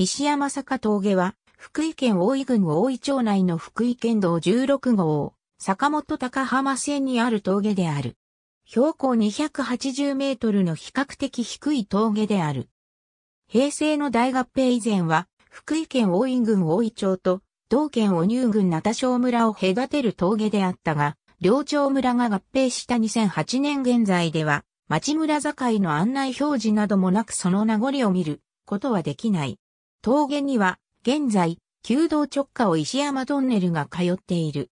石山坂峠は、福井県大井郡大井町内の福井県道16号、坂本高浜線にある峠である。標高280メートルの比較的低い峠である。平成の大合併以前は、福井県大井郡大井町と、同県お乳郡名田小村を隔てる峠であったが、両町村が合併した2008年現在では、町村境の案内表示などもなくその名残を見ることはできない。峠には、現在、旧道直下を石山トンネルが通っている。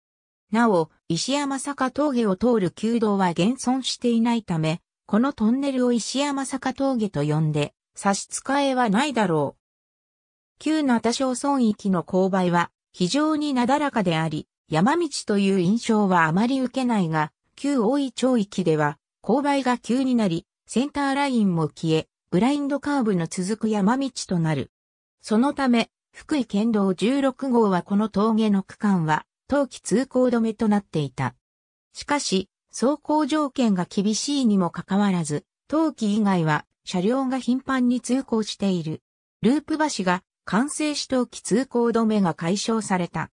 なお、石山坂峠を通る旧道は現存していないため、このトンネルを石山坂峠と呼んで、差し支えはないだろう。旧田小村域の勾配は非常になだらかであり、山道という印象はあまり受けないが、旧大井町域では勾配が急になり、センターラインも消え、ブラインドカーブの続く山道となる。そのため、福井県道16号はこの峠の区間は、冬季通行止めとなっていた。しかし、走行条件が厳しいにもかかわらず、冬季以外は車両が頻繁に通行している。ループ橋が完成し冬季通行止めが解消された。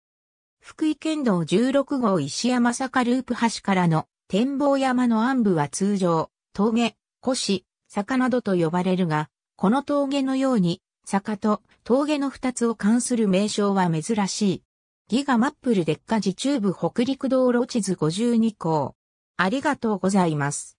福井県道16号石山坂ループ橋からの展望山の暗部は通常、峠、腰、坂などと呼ばれるが、この峠のように坂と峠の二つを関する名称は珍しい。ギガマップルデッカジ中部北陸道路地図52項。ありがとうございます。